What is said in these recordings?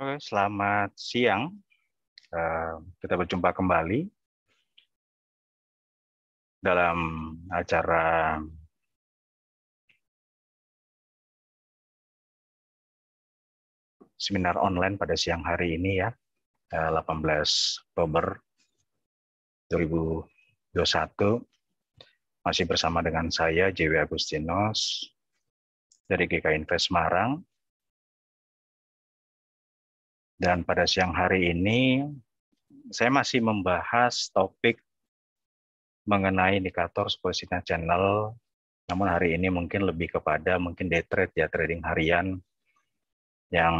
Oke, selamat siang. Eh, kita berjumpa kembali dalam acara seminar online pada siang hari ini ya, 18 eh, Oktober 2021. Masih bersama dengan saya, JW Agustinus, dari GK Invest Marang, dan pada siang hari ini, saya masih membahas topik mengenai indikator posisinya channel. Namun hari ini mungkin lebih kepada mungkin day trade ya, trading harian yang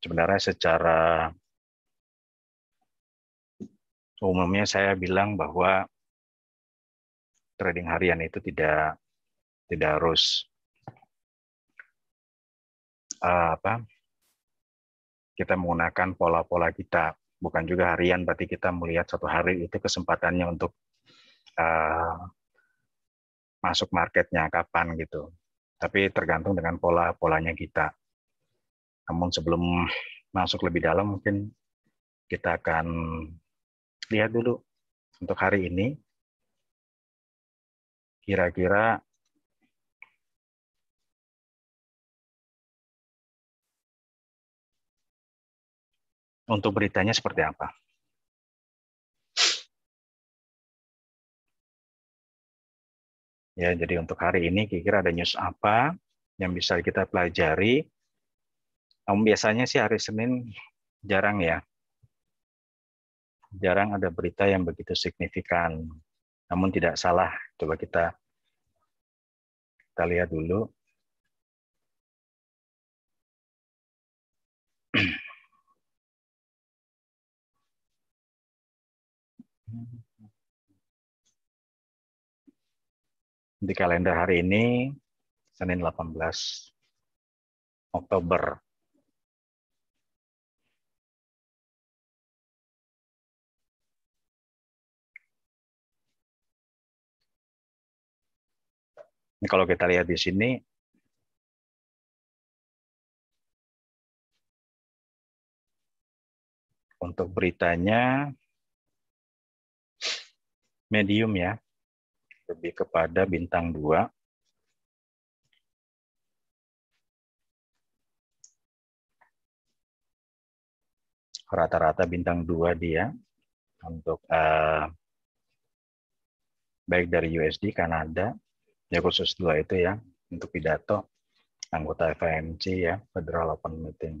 sebenarnya secara umumnya saya bilang bahwa trading harian itu tidak tidak harus uh, apa kita menggunakan pola-pola kita, bukan juga harian, berarti kita melihat satu hari itu kesempatannya untuk uh, masuk marketnya kapan gitu. Tapi tergantung dengan pola-polanya kita. Namun sebelum masuk lebih dalam mungkin kita akan lihat dulu untuk hari ini kira-kira untuk beritanya seperti apa. Ya, jadi untuk hari ini kira-kira ada news apa yang bisa kita pelajari. Namun biasanya sih hari Senin jarang ya. Jarang ada berita yang begitu signifikan. Namun tidak salah, coba kita kita lihat dulu. di kalender hari ini, Senin 18 Oktober. Ini nah, kalau kita lihat di sini, untuk beritanya medium ya lebih kepada bintang 2. Rata-rata bintang 2 dia untuk uh, baik dari USD, Kanada, ya khusus dua itu ya, untuk pidato anggota FMC ya, Federal Open Meeting.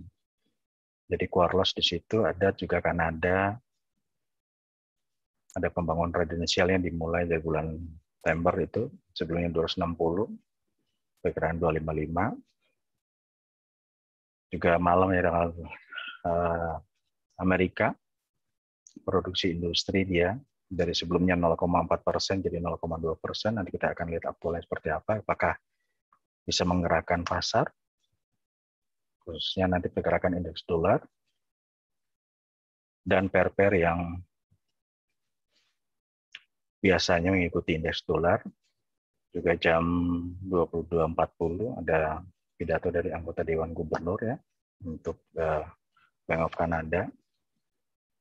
Jadi core loss di situ ada juga Kanada, ada pembangunan yang dimulai dari bulan September itu sebelumnya 260 perkiraan 255 juga malam ya tanggal eh, Amerika produksi industri dia dari sebelumnya 0,4 persen jadi 0,2 persen nanti kita akan lihat aktualnya seperti apa apakah bisa menggerakkan pasar khususnya nanti pergerakan indeks dolar dan per-per yang biasanya mengikuti indeks dolar. Juga jam 22.40 ada pidato dari anggota Dewan Gubernur ya untuk eh, Bank of Canada.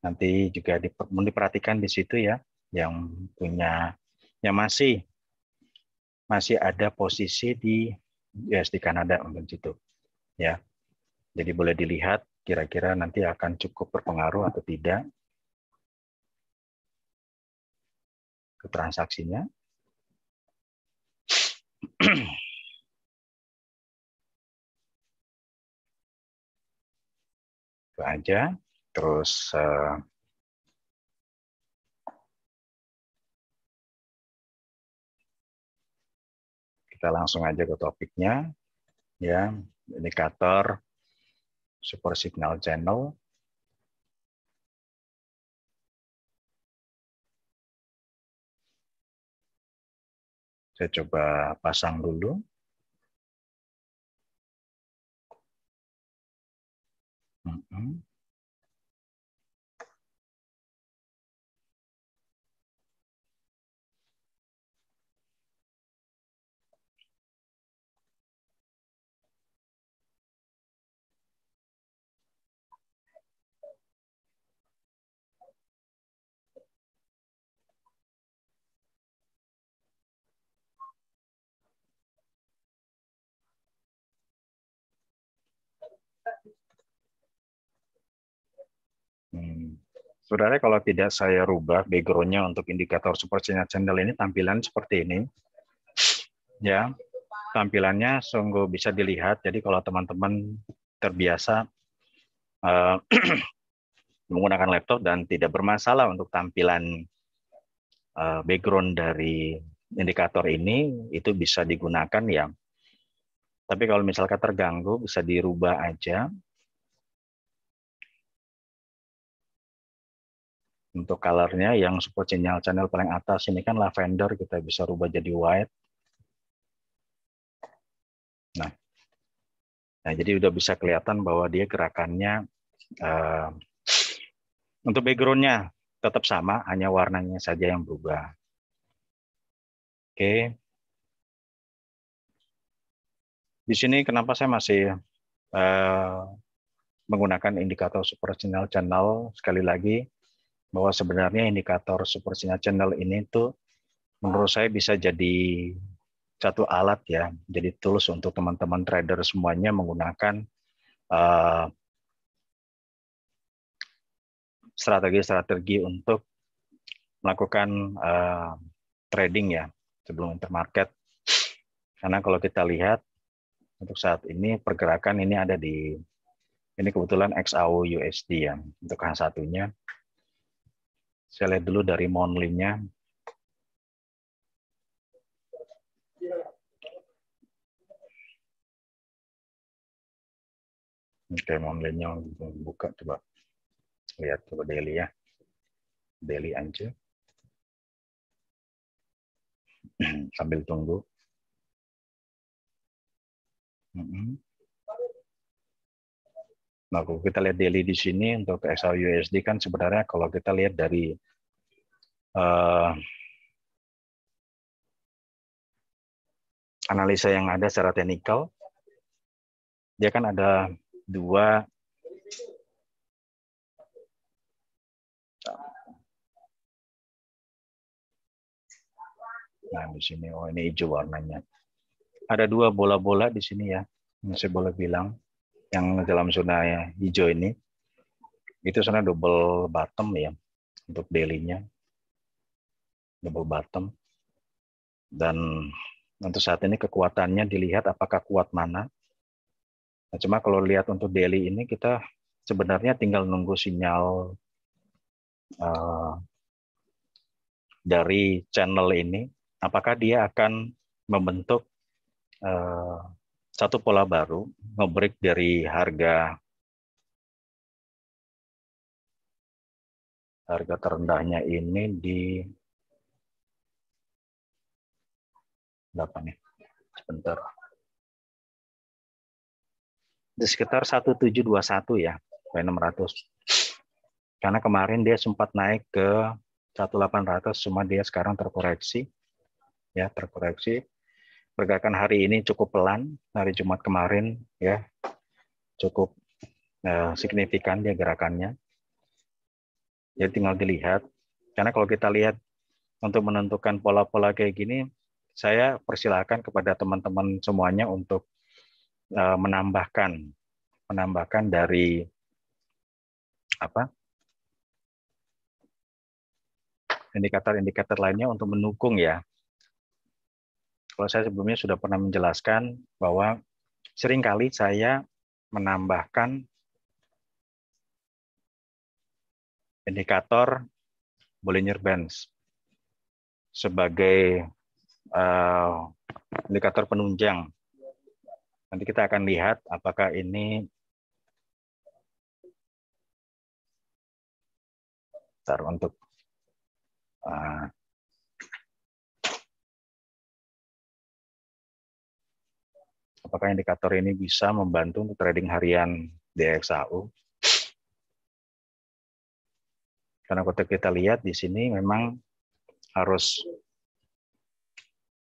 Nanti juga diperhatikan di situ ya yang punya yang masih masih ada posisi di USD Kanada untuk situ. Ya. Jadi boleh dilihat kira-kira nanti akan cukup berpengaruh atau tidak ke transaksinya. itu aja. Terus eh, kita langsung aja ke topiknya ya indikator super signal channel Saya coba pasang dulu. Mm -hmm. Sebenarnya kalau tidak saya rubah backgroundnya untuk indikator support signal channel ini tampilan seperti ini. Ya, tampilannya sungguh bisa dilihat. Jadi kalau teman-teman terbiasa uh, menggunakan laptop dan tidak bermasalah untuk tampilan uh, background dari indikator ini, itu bisa digunakan ya. Tapi kalau misalkan terganggu, bisa dirubah aja Untuk colornya yang support channel-channel paling atas ini kan lavender kita bisa rubah jadi white. Nah, nah jadi udah bisa kelihatan bahwa dia gerakannya uh, untuk backgroundnya tetap sama, hanya warnanya saja yang berubah. Oke. Di sini kenapa saya masih uh, menggunakan indikator super channel channel sekali lagi bahwa sebenarnya indikator super signal channel ini tuh menurut saya bisa jadi satu alat ya, jadi tools untuk teman-teman trader semuanya menggunakan strategi eh, strategi-strategi untuk melakukan uh, trading ya sebelum intermarket. Karena kalau kita lihat untuk saat ini pergerakan ini ada di ini kebetulan XAU USD ya untuk yang satunya saya lihat dulu dari monthly-nya. Oke, Monlimnya buka coba. Lihat coba daily ya. Daily aja. Sambil tunggu. Mm -hmm. Nah, kalau kita lihat daily di sini untuk usd kan sebenarnya kalau kita lihat dari uh, analisa yang ada secara teknikal, dia kan ada dua Nah, di sini, oh ini hijau warnanya. Ada dua bola-bola di sini ya, masih saya boleh bilang yang dalam zona hijau ini itu sebenarnya double bottom ya untuk dailynya double bottom dan untuk saat ini kekuatannya dilihat apakah kuat mana nah, cuma kalau lihat untuk daily ini kita sebenarnya tinggal nunggu sinyal uh, dari channel ini apakah dia akan membentuk uh, satu pola baru, ngebreak dari harga harga terendahnya ini di berapa nih? Sebentar. Di sekitar 1721 ya, 600. Karena kemarin dia sempat naik ke 1800 cuma dia sekarang terkoreksi. Ya, terkoreksi pergerakan hari ini cukup pelan hari Jumat kemarin ya cukup eh, signifikan dia gerakannya jadi ya, tinggal dilihat karena kalau kita lihat untuk menentukan pola-pola kayak gini saya persilahkan kepada teman-teman semuanya untuk eh, menambahkan menambahkan dari apa indikator-indikator lainnya untuk mendukung ya kalau saya sebelumnya sudah pernah menjelaskan bahwa seringkali saya menambahkan indikator Bollinger Bands sebagai uh, indikator penunjang. Nanti kita akan lihat apakah ini Bentar, untuk uh, apakah indikator ini bisa membantu untuk trading harian DXAU. Karena kalau kita lihat di sini memang harus,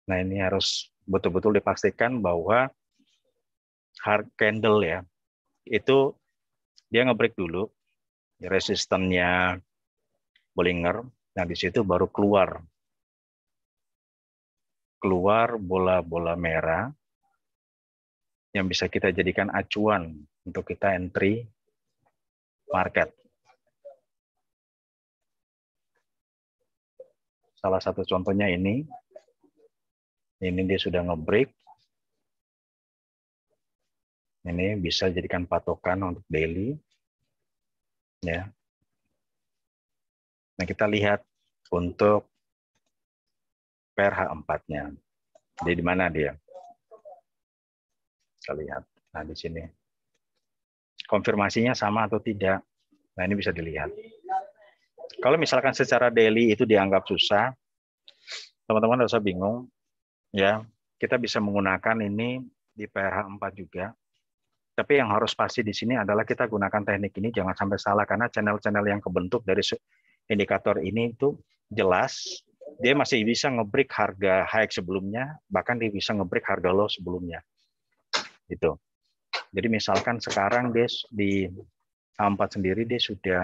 nah ini harus betul-betul dipastikan bahwa hard candle ya, itu dia ngebreak dulu resistennya Bollinger, nah di situ baru keluar keluar bola-bola merah yang bisa kita jadikan acuan untuk kita entry market. Salah satu contohnya ini. Ini dia sudah nge-break. Ini bisa jadikan patokan untuk daily. Ya. Nah, kita lihat untuk PRH 4-nya. Jadi di mana dia? kita lihat nah di sini konfirmasinya sama atau tidak nah ini bisa dilihat kalau misalkan secara daily itu dianggap susah teman-teman harus bingung ya kita bisa menggunakan ini di PRH 4 juga tapi yang harus pasti di sini adalah kita gunakan teknik ini jangan sampai salah karena channel-channel yang kebentuk dari indikator ini itu jelas dia masih bisa nge-break harga high sebelumnya bahkan dia bisa nge-break harga low sebelumnya itu. Jadi misalkan sekarang dia di A4 sendiri dia sudah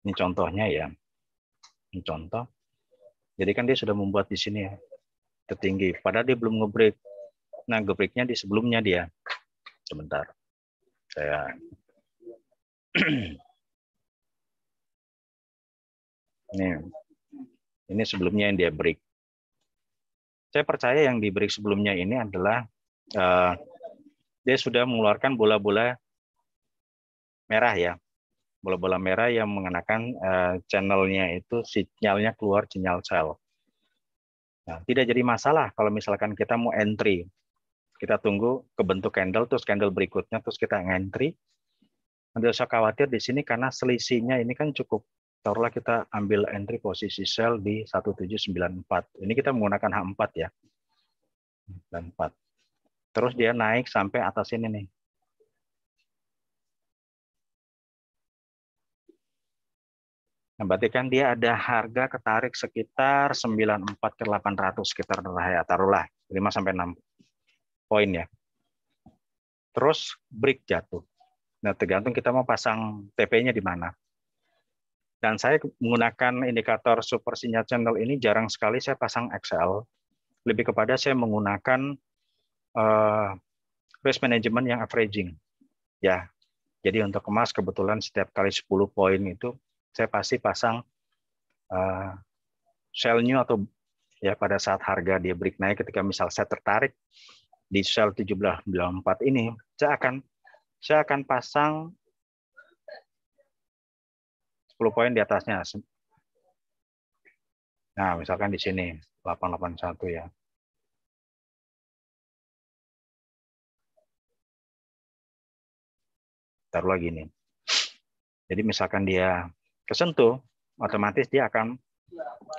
Ini contohnya ya. Ini contoh. Jadi kan dia sudah membuat di sini tertinggi. Padahal dia belum ngebreak. Nah, ngebreaknya di sebelumnya dia. Sebentar. Saya Nih, ini sebelumnya yang dia break. Saya percaya yang di sebelumnya ini adalah uh, dia sudah mengeluarkan bola-bola merah ya. Bola-bola merah yang mengenakan uh, channelnya itu sinyalnya keluar sinyal sel. Nah, tidak jadi masalah kalau misalkan kita mau entry. Kita tunggu ke bentuk candle, terus candle berikutnya, terus kita entry. Anda usah khawatir di sini karena selisihnya ini kan cukup taruhlah kita ambil entry posisi sel di 1794. Ini kita menggunakan H4 ya. H4. Terus dia naik sampai atas ini nih. Nah, berarti kan dia ada harga ketarik sekitar 94 ke 800 sekitar ya, taruhlah 5 sampai 6 poin ya. Terus break jatuh. Nah, tergantung kita mau pasang TP-nya di mana. Dan saya menggunakan indikator super sinyal channel ini jarang sekali saya pasang XL. Lebih kepada saya menggunakan uh, risk management yang averaging. Ya, jadi untuk emas kebetulan setiap kali 10 poin itu saya pasti pasang uh, sell new atau ya pada saat harga dia break naik ketika misal saya tertarik di sell 1794 ini saya akan saya akan pasang 10 poin di atasnya. Nah, misalkan di sini 881 ya. Taruh lagi nih. Jadi misalkan dia kesentuh, otomatis dia akan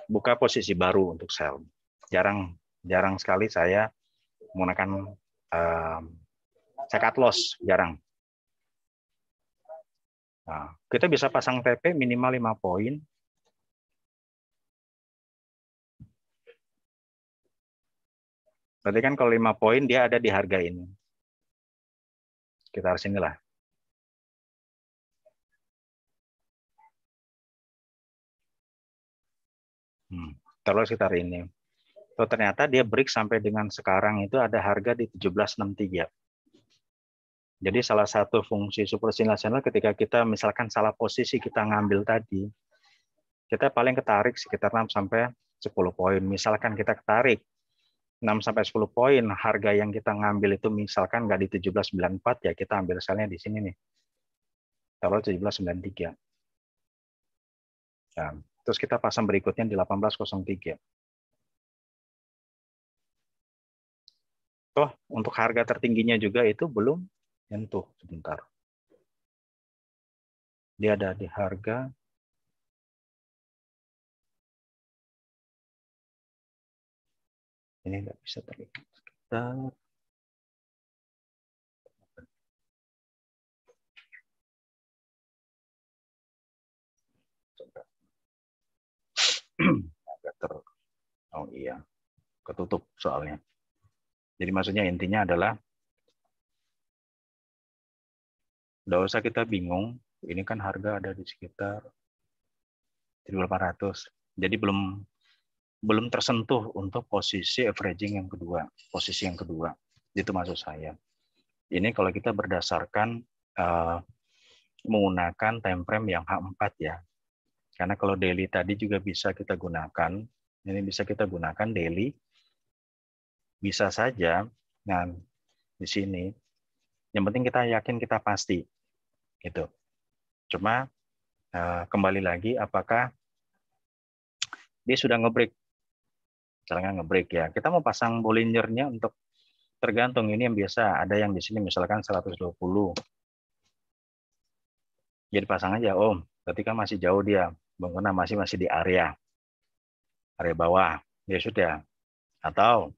buka posisi baru untuk sel. Jarang jarang sekali saya menggunakan um, eh, loss, jarang. Nah, kita bisa pasang TP minimal 5 poin. Berarti kan kalau 5 poin dia ada di harga ini. Sekitar inilah. Hmm, terus sekitar ini. Tuh, ternyata dia break sampai dengan sekarang itu ada harga di 1763. Jadi salah satu fungsi suprasinalasional ketika kita misalkan salah posisi kita ngambil tadi, kita paling ketarik sekitar 6 sampai 10 poin. Misalkan kita ketarik 6 sampai 10 poin, harga yang kita ngambil itu misalkan nggak di 1794 ya kita ambil selnya di sini nih. Kalau 1793. Nah, terus kita pasang berikutnya di 1803. Toh untuk harga tertingginya juga itu belum nyentuh sebentar. Dia ada di harga ini nggak bisa terlihat sebentar. agak ter oh iya ketutup soalnya jadi maksudnya intinya adalah Nggak usah kita bingung, ini kan harga ada di sekitar 1.800. Jadi belum belum tersentuh untuk posisi averaging yang kedua, posisi yang kedua. Itu maksud saya. Ini kalau kita berdasarkan uh, menggunakan time frame yang H4 ya. Karena kalau daily tadi juga bisa kita gunakan, ini bisa kita gunakan daily. Bisa saja, nah di sini yang penting kita yakin kita pasti. Gitu. Cuma eh, kembali lagi apakah dia sudah ngebreak misalnya ngebreak ya kita mau pasang bolinernya untuk tergantung ini yang biasa ada yang di sini misalkan 120 jadi pasang aja om berarti kan masih jauh dia mengenai masih masih di area area bawah ya sudah atau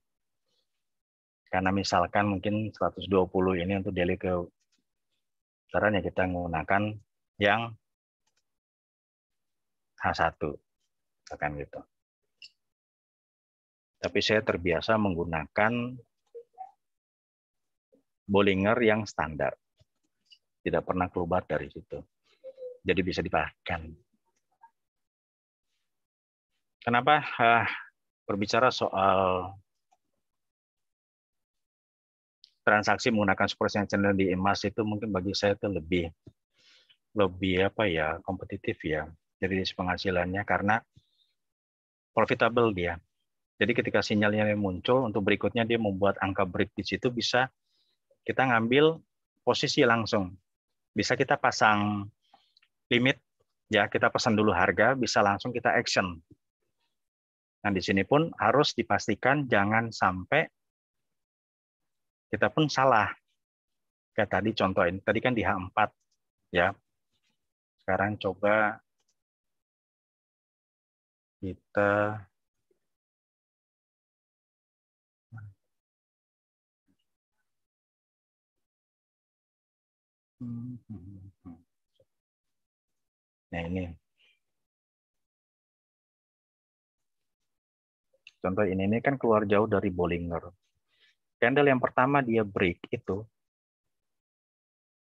karena misalkan mungkin 120 ini untuk daily ke caranya kita menggunakan yang H1. akan gitu. Tapi saya terbiasa menggunakan Bollinger yang standar. Tidak pernah keluar dari situ. Jadi bisa dipakai. Kenapa? Ah, berbicara soal transaksi menggunakan super channel di emas itu mungkin bagi saya itu lebih lebih apa ya kompetitif ya jadi penghasilannya karena profitable dia. Jadi ketika sinyalnya muncul untuk berikutnya dia membuat angka break di situ bisa kita ngambil posisi langsung. Bisa kita pasang limit ya, kita pesan dulu harga, bisa langsung kita action. Nah, di sini pun harus dipastikan jangan sampai kita pun salah. Kayak tadi contoh ini, tadi kan di H4 ya. Sekarang coba kita Nah ini contoh ini ini kan keluar jauh dari Bollinger candle yang pertama dia break itu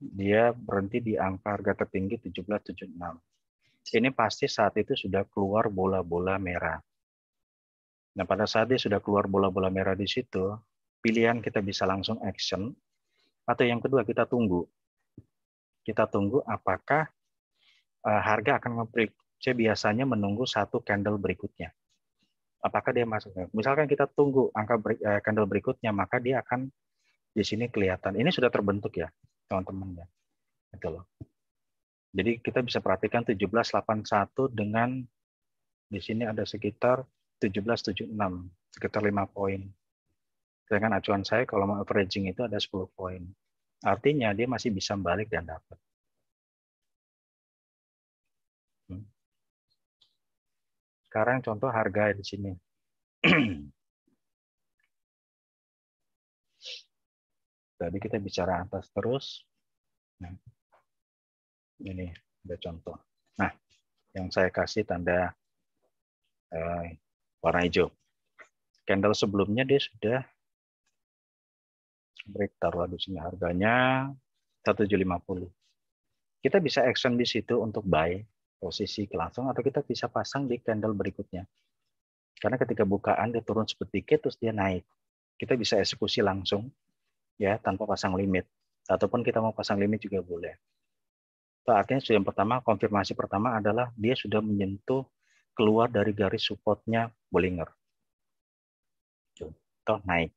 dia berhenti di angka harga tertinggi 1776. Ini pasti saat itu sudah keluar bola-bola merah. Nah, pada saat dia sudah keluar bola-bola merah di situ, pilihan kita bisa langsung action atau yang kedua kita tunggu. Kita tunggu apakah eh, harga akan nge-break. Saya biasanya menunggu satu candle berikutnya apakah dia masuk. Misalkan kita tunggu angka eh, candle berikutnya, maka dia akan di sini kelihatan. Ini sudah terbentuk ya, teman-teman ya. Itu loh. Jadi kita bisa perhatikan 1781 dengan di sini ada sekitar 1776, sekitar 5 poin. Sedangkan acuan saya kalau mau averaging itu ada 10 poin. Artinya dia masih bisa balik dan dapat. Sekarang contoh harga di sini. Tadi kita bicara atas terus. Nah, ini ada contoh. Nah, yang saya kasih tanda eh, warna hijau. Candle sebelumnya dia sudah break taruh di sini harganya 1750. Kita bisa action di situ untuk buy posisi langsung atau kita bisa pasang di candle berikutnya. Karena ketika bukaan dia turun sedikit terus dia naik. Kita bisa eksekusi langsung ya tanpa pasang limit ataupun kita mau pasang limit juga boleh. Artinya yang pertama konfirmasi pertama adalah dia sudah menyentuh keluar dari garis supportnya Bollinger. Tuh naik.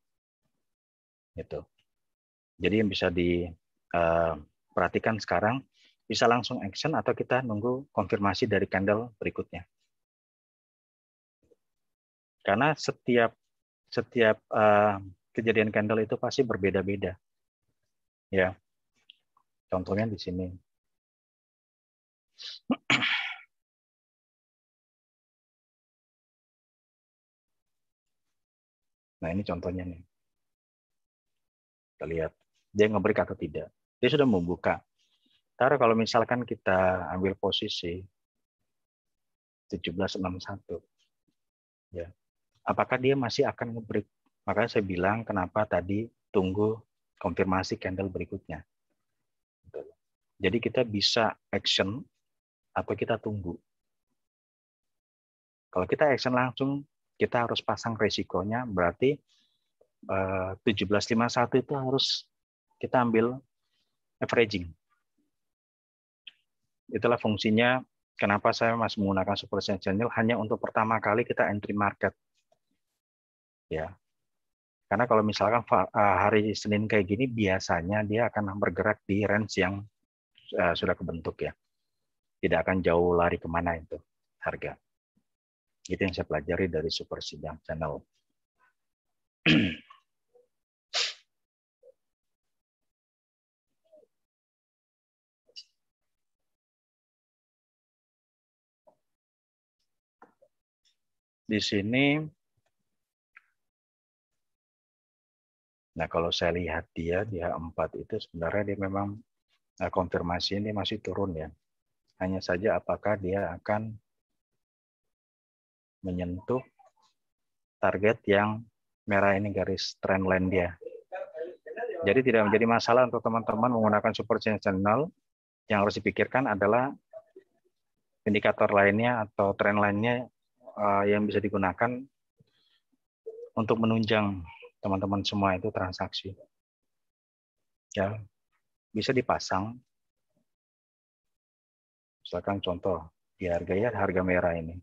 Gitu. Jadi yang bisa diperhatikan eh, sekarang bisa langsung action atau kita nunggu konfirmasi dari candle berikutnya. Karena setiap setiap uh, kejadian candle itu pasti berbeda-beda. Ya. Contohnya di sini. Nah, ini contohnya nih. Kita lihat dia ngebreak atau tidak. Dia sudah membuka. Ntar kalau misalkan kita ambil posisi 1761, ya, apakah dia masih akan ngebreak? Makanya saya bilang kenapa tadi tunggu konfirmasi candle berikutnya. Jadi kita bisa action atau kita tunggu. Kalau kita action langsung, kita harus pasang resikonya, berarti 1751 eh, itu harus kita ambil averaging Itulah fungsinya kenapa saya masih menggunakan support channel hanya untuk pertama kali kita entry market. Ya. Karena kalau misalkan eh, hari Senin kayak gini biasanya dia akan bergerak di range yang eh, sudah kebentuk ya. Tidak akan jauh lari kemana itu harga. Itu yang saya pelajari dari super channel. di sini Nah, kalau saya lihat dia dia empat itu sebenarnya dia memang nah, eh, konfirmasi ini masih turun ya. Hanya saja apakah dia akan menyentuh target yang merah ini garis trend line dia. Jadi tidak menjadi masalah untuk teman-teman menggunakan support channel. Yang harus dipikirkan adalah indikator lainnya atau trend lainnya Eh, yang bisa digunakan untuk menunjang teman-teman semua itu transaksi. Ya, bisa dipasang. Misalkan contoh di harga ya harga merah ini.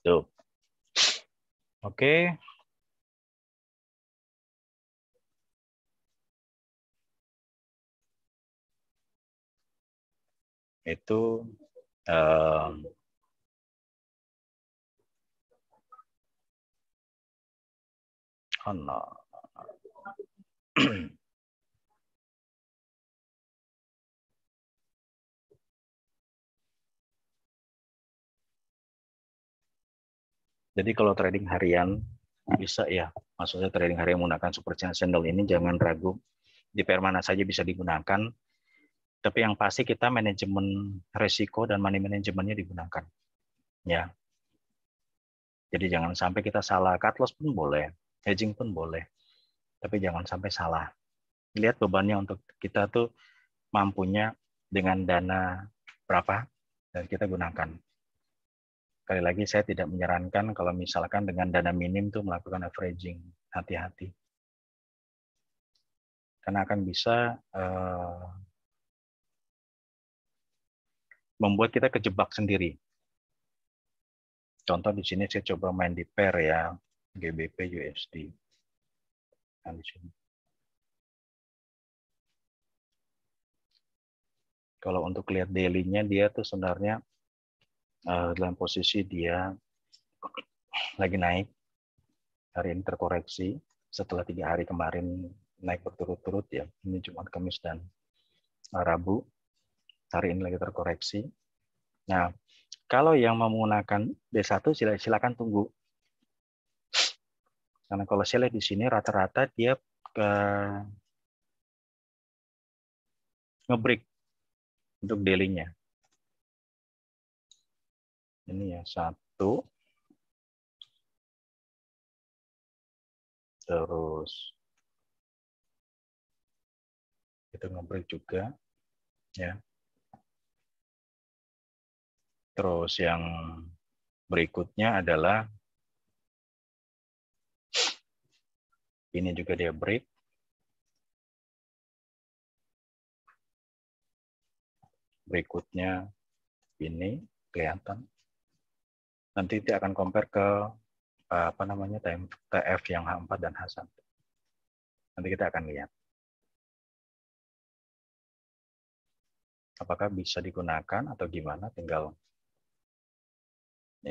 Tuh. Oke, itu um, Allah. Oh, Jadi kalau trading harian bisa ya, maksudnya trading harian menggunakan super channel ini jangan ragu di permana saja bisa digunakan tapi yang pasti kita manajemen resiko dan money manajemennya digunakan. Ya. Jadi jangan sampai kita salah cut loss pun boleh, hedging pun boleh. Tapi jangan sampai salah. Lihat bebannya untuk kita tuh mampunya dengan dana berapa dan kita gunakan. Kali lagi saya tidak menyarankan kalau misalkan dengan dana minim tuh melakukan averaging. Hati-hati. Karena akan bisa eh, membuat kita kejebak sendiri. Contoh di sini saya coba main di pair ya, GBP USD. Nah, di sini. Kalau untuk lihat daily-nya dia tuh sebenarnya uh, dalam posisi dia lagi naik. Hari ini terkoreksi setelah tiga hari kemarin naik berturut-turut ya. Ini cuma Kamis dan eh, Rabu hari ini lagi terkoreksi. Nah, kalau yang menggunakan d 1 silakan tunggu. Karena kalau saya lihat di sini rata-rata dia ke eh, ngebreak untuk daily-nya. Ini ya satu, terus itu ngebreak juga, ya. Terus yang berikutnya adalah ini juga dia break. Berikutnya ini kelihatan. Nanti dia akan compare ke eh, apa namanya TF yang H4 dan H1. Nanti kita akan lihat. Apakah bisa digunakan atau gimana? Tinggal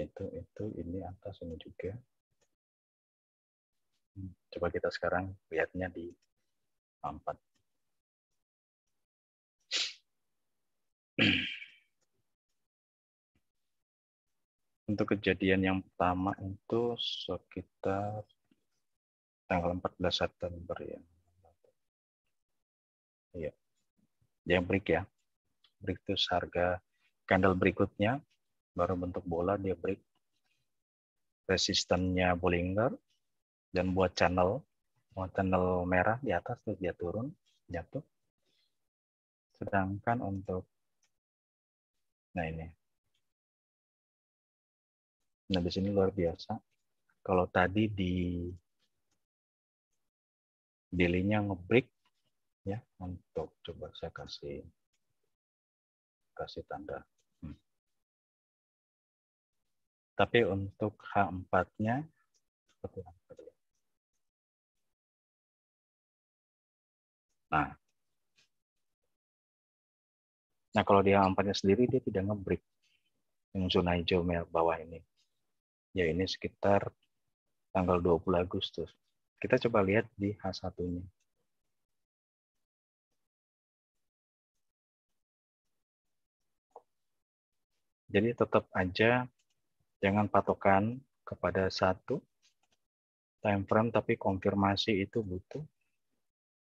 itu itu ini atas ini juga hmm, coba kita sekarang lihatnya di empat untuk kejadian yang pertama itu sekitar tanggal 14 September ya. Iya. Yang break ya. Break itu harga candle berikutnya baru bentuk bola dia break resistennya Bollinger dan buat channel buat channel merah di atas terus dia turun jatuh sedangkan untuk nah ini nah di sini luar biasa kalau tadi di dilinya ngebreak ya untuk coba saya kasih kasih tanda tapi untuk H4-nya seperti Nah, nah kalau di H4-nya sendiri dia tidak nge-break yang zona hijau bawah ini. Ya ini sekitar tanggal 20 Agustus. Kita coba lihat di H1-nya. Jadi tetap aja jangan patokan kepada satu time frame tapi konfirmasi itu butuh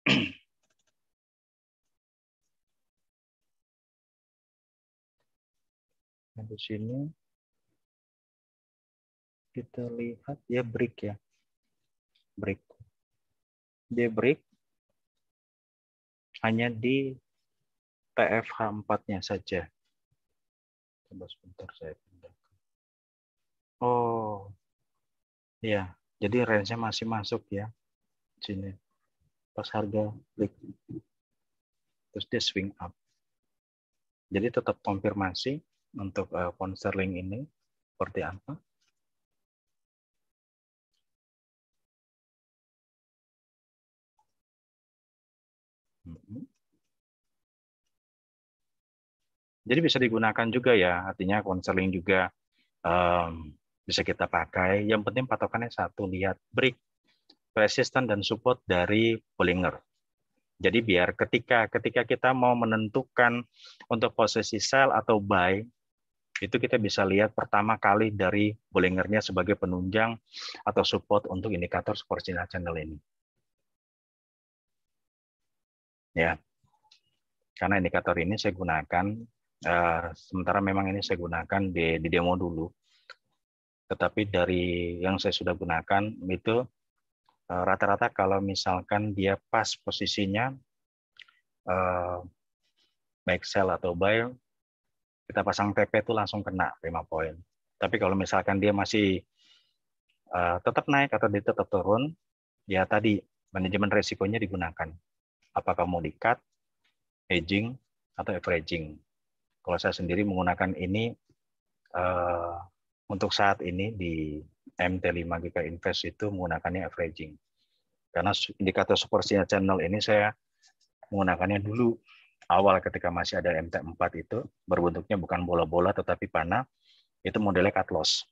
nah, di sini kita lihat dia ya, break ya break dia break hanya di TFH 4 nya saja coba sebentar saya Oh, iya. Jadi range-nya masih masuk ya. Sini. Pas harga klik. Terus dia swing up. Jadi tetap konfirmasi untuk eh, ponsel link ini seperti apa. Hmm. Jadi bisa digunakan juga ya, artinya konseling juga um, bisa kita pakai. Yang penting patokannya satu, lihat break, resistance dan support dari Bollinger. Jadi biar ketika ketika kita mau menentukan untuk posisi sell atau buy, itu kita bisa lihat pertama kali dari Bollingernya sebagai penunjang atau support untuk indikator support channel ini. Ya, karena indikator ini saya gunakan, eh, sementara memang ini saya gunakan di, di demo dulu, tetapi dari yang saya sudah gunakan itu eh, rata-rata kalau misalkan dia pas posisinya eh, baik sell atau buy kita pasang TP itu langsung kena 5 poin. Tapi kalau misalkan dia masih eh, tetap naik atau dia tetap turun, ya tadi manajemen resikonya digunakan. Apakah mau di-cut, hedging, atau averaging. Kalau saya sendiri menggunakan ini eh, untuk saat ini di MT5 kita Invest itu menggunakannya averaging. Karena indikator support signal channel ini saya menggunakannya dulu awal ketika masih ada MT4 itu berbentuknya bukan bola-bola tetapi panah itu modelnya cut loss.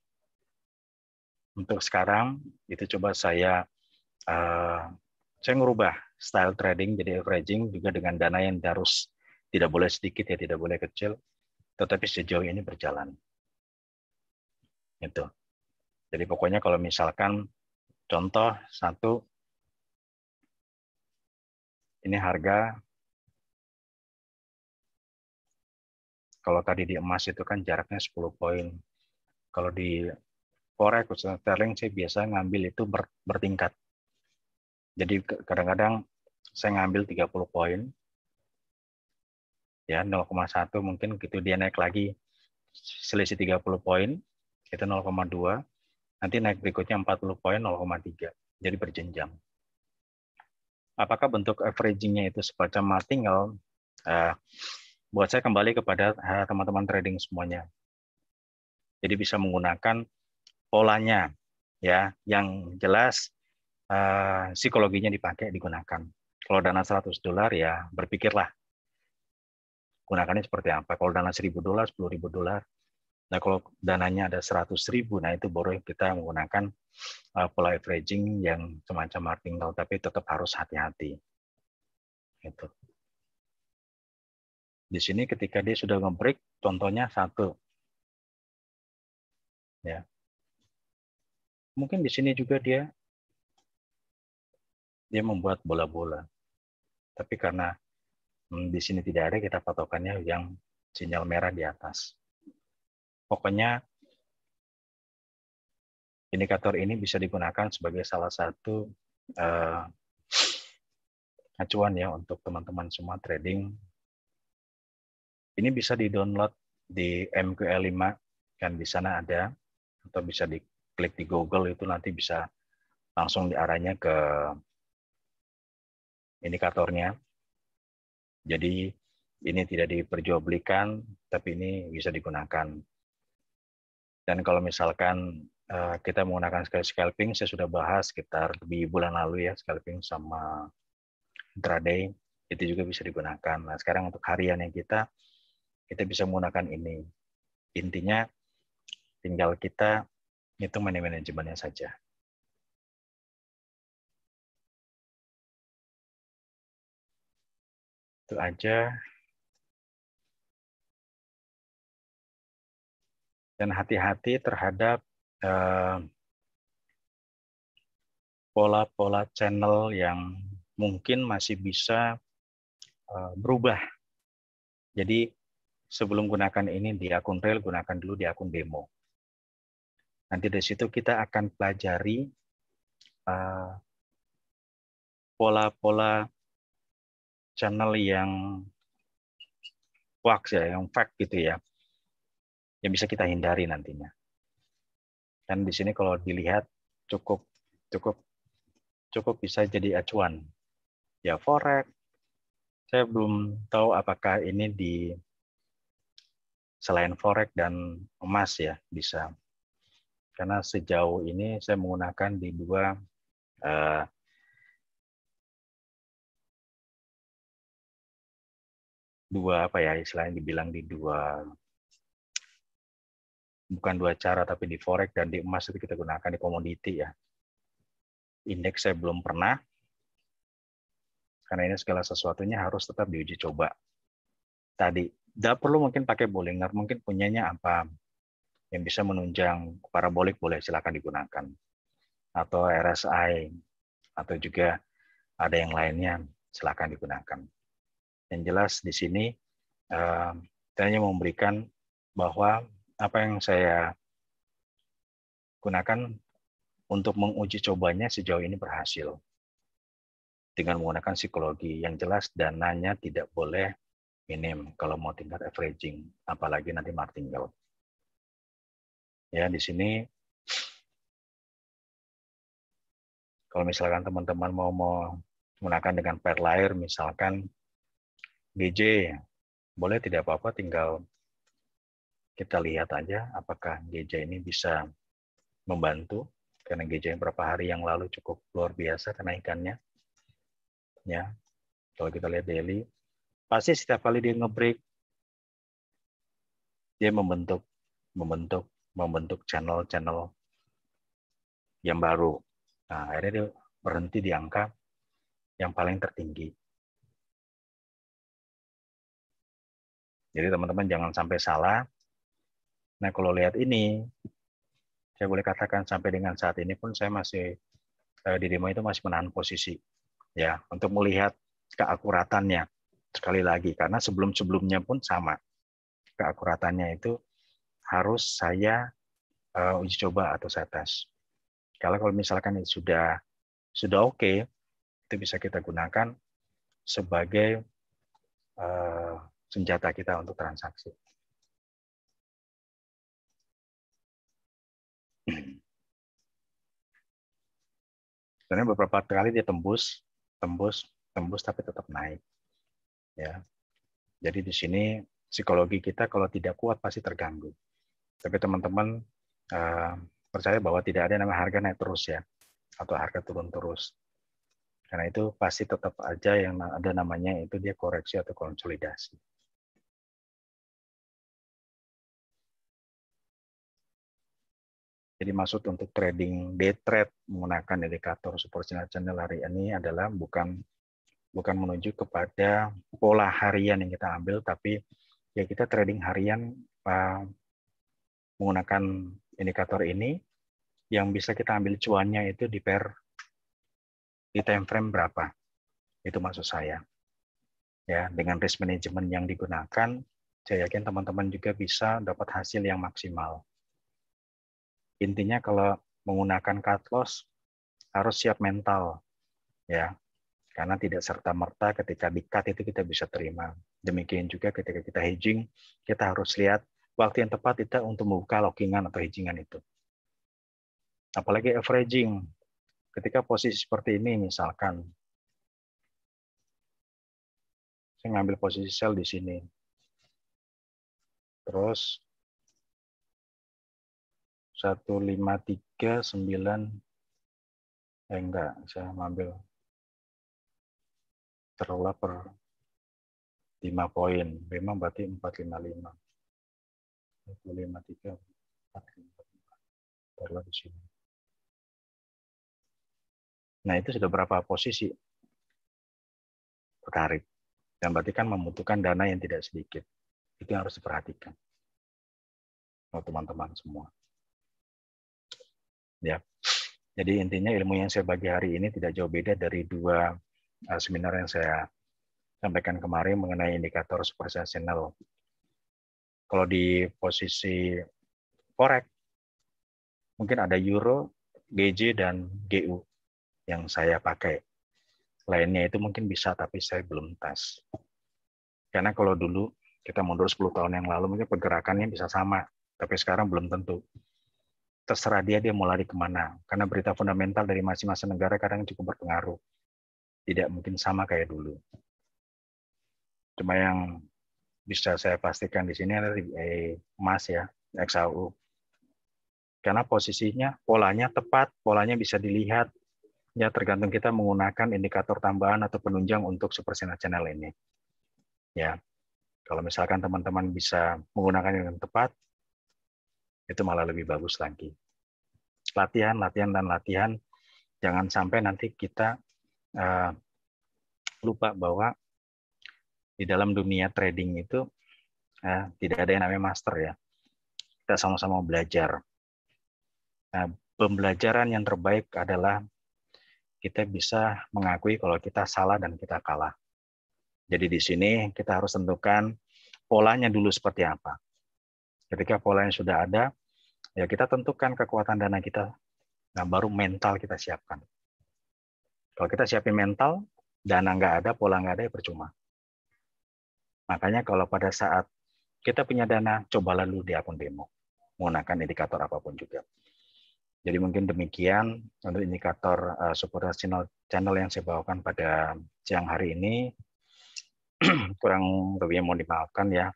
Untuk sekarang itu coba saya eh, saya ngerubah style trading jadi averaging juga dengan dana yang harus tidak boleh sedikit ya tidak boleh kecil tetapi sejauh ini berjalan itu, Jadi pokoknya kalau misalkan contoh satu ini harga kalau tadi di emas itu kan jaraknya 10 poin. Kalau di forex khususnya sterling saya biasa ngambil itu bertingkat. Jadi kadang-kadang saya ngambil 30 poin. Ya, 0,1 mungkin gitu dia naik lagi selisih 30 poin itu 0,2. Nanti naik berikutnya 40 poin 0,3. Jadi berjenjang. Apakah bentuk averagingnya itu semacam tinggal uh, buat saya kembali kepada eh, teman-teman trading semuanya. Jadi bisa menggunakan polanya ya yang jelas uh, psikologinya dipakai digunakan. Kalau dana 100 dolar ya berpikirlah gunakannya seperti apa. Kalau dana 1000 dolar, 10.000 dolar, Nah, kalau dananya ada 100 ribu, nah itu baru kita menggunakan uh, pola averaging yang semacam marketing tapi tetap harus hati-hati. Itu. Di sini ketika dia sudah ngebreak, contohnya satu. Ya. Mungkin di sini juga dia dia membuat bola-bola. Tapi karena hmm, di sini tidak ada, kita patokannya yang sinyal merah di atas. Pokoknya indikator ini bisa digunakan sebagai salah satu uh, acuan ya untuk teman-teman semua trading. Ini bisa di-download di MQL5 kan di sana ada atau bisa diklik di Google itu nanti bisa langsung diarahnya ke indikatornya. Jadi ini tidak diperjualbelikan tapi ini bisa digunakan dan kalau misalkan uh, kita menggunakan scalping, saya sudah bahas sekitar di bulan lalu ya, scalping sama intraday, itu juga bisa digunakan. Nah, sekarang untuk harian yang kita, kita bisa menggunakan ini. Intinya, tinggal kita hitung manajemennya saja. Itu aja. dan hati-hati terhadap eh, pola-pola eh, channel yang mungkin masih bisa eh, berubah. Jadi sebelum gunakan ini di akun real, gunakan dulu di akun demo. Nanti dari situ kita akan pelajari eh, pola-pola uh, channel yang wax ya, yang fake gitu ya yang bisa kita hindari nantinya. Dan di sini kalau dilihat cukup cukup cukup bisa jadi acuan. Ya forex. Saya belum tahu apakah ini di selain forex dan emas ya bisa. Karena sejauh ini saya menggunakan di dua eh, dua apa ya istilahnya dibilang di dua bukan dua cara tapi di forex dan di emas itu kita gunakan di komoditi ya. Indeks saya belum pernah karena ini segala sesuatunya harus tetap diuji coba. Tadi, tidak perlu mungkin pakai Bollinger, mungkin punyanya apa yang bisa menunjang parabolik boleh silakan digunakan. Atau RSI, atau juga ada yang lainnya silakan digunakan. Yang jelas di sini saya eh, hanya memberikan bahwa apa yang saya gunakan untuk menguji cobanya sejauh ini berhasil dengan menggunakan psikologi yang jelas dananya tidak boleh minim kalau mau tingkat averaging apalagi nanti martingale ya di sini kalau misalkan teman-teman mau mau menggunakan dengan pair layer misalkan bj boleh tidak apa-apa tinggal kita lihat aja apakah geja ini bisa membantu karena geja yang beberapa hari yang lalu cukup luar biasa kenaikannya. Ya, kalau kita lihat daily, pasti setiap kali dia ngebreak, dia membentuk, membentuk, membentuk channel-channel yang baru. Nah, akhirnya dia berhenti di angka yang paling tertinggi. Jadi teman-teman jangan sampai salah Nah, kalau lihat ini, saya boleh katakan sampai dengan saat ini pun saya masih eh, di demo itu masih menahan posisi ya untuk melihat keakuratannya sekali lagi karena sebelum-sebelumnya pun sama keakuratannya itu harus saya uh, uji coba atau saya tes. Kalau kalau misalkan sudah sudah oke okay, itu bisa kita gunakan sebagai uh, senjata kita untuk transaksi. sebenarnya beberapa kali dia tembus tembus tembus tapi tetap naik ya jadi di sini psikologi kita kalau tidak kuat pasti terganggu tapi teman-teman eh, percaya bahwa tidak ada nama harga naik terus ya atau harga turun terus karena itu pasti tetap aja yang ada namanya itu dia koreksi atau konsolidasi Jadi maksud untuk trading day trade menggunakan indikator support signal channel hari ini adalah bukan bukan menuju kepada pola harian yang kita ambil, tapi ya kita trading harian uh, menggunakan indikator ini yang bisa kita ambil cuannya itu di per di time frame berapa. Itu maksud saya. Ya, dengan risk management yang digunakan, saya yakin teman-teman juga bisa dapat hasil yang maksimal intinya kalau menggunakan cut loss harus siap mental ya karena tidak serta merta ketika dikat itu kita bisa terima demikian juga ketika kita hedging kita harus lihat waktu yang tepat kita untuk membuka lockingan atau hedgingan itu apalagi averaging ketika posisi seperti ini misalkan saya ngambil posisi sell di sini terus lima tiga eh enggak saya ambil terlalu per 5 poin memang berarti 455 153 455 terolah di sini nah itu sudah berapa posisi tertarik dan berarti kan membutuhkan dana yang tidak sedikit itu yang harus diperhatikan teman-teman semua ya. Jadi intinya ilmu yang saya bagi hari ini tidak jauh beda dari dua eh, seminar yang saya sampaikan kemarin mengenai indikator channel. Kalau di posisi forex mungkin ada euro, GJ dan GU yang saya pakai. Lainnya itu mungkin bisa tapi saya belum tes. Karena kalau dulu kita mundur 10 tahun yang lalu mungkin pergerakannya bisa sama, tapi sekarang belum tentu terserah dia dia mau lari kemana. Karena berita fundamental dari masing-masing negara kadang cukup berpengaruh. Tidak mungkin sama kayak dulu. Cuma yang bisa saya pastikan di sini adalah e, emas ya, XAU. Karena posisinya, polanya tepat, polanya bisa dilihat. Ya tergantung kita menggunakan indikator tambahan atau penunjang untuk super channel ini. Ya, kalau misalkan teman-teman bisa menggunakan dengan tepat, itu malah lebih bagus lagi. Latihan, latihan, dan latihan. Jangan sampai nanti kita uh, lupa bahwa di dalam dunia trading itu uh, tidak ada yang namanya master ya. Kita sama-sama belajar. Nah, pembelajaran yang terbaik adalah kita bisa mengakui kalau kita salah dan kita kalah. Jadi di sini kita harus tentukan polanya dulu seperti apa. Ketika polanya sudah ada, ya kita tentukan kekuatan dana kita. Nah, baru mental kita siapkan. Kalau kita siapin mental, dana nggak ada, pola nggak ada, ya percuma. Makanya kalau pada saat kita punya dana, coba lalu di akun demo. Menggunakan indikator apapun juga. Jadi mungkin demikian untuk indikator uh, channel, yang saya bawakan pada siang hari ini. Kurang lebihnya mau dimaafkan ya,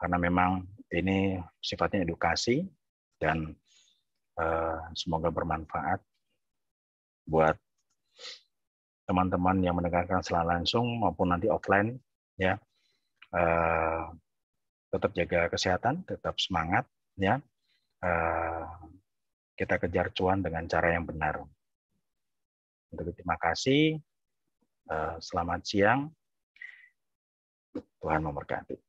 karena memang ini sifatnya edukasi dan uh, semoga bermanfaat buat teman-teman yang mendengarkan secara langsung maupun nanti offline ya uh, tetap jaga kesehatan tetap semangat ya uh, kita kejar cuan dengan cara yang benar untuk terima kasih uh, selamat siang Tuhan memberkati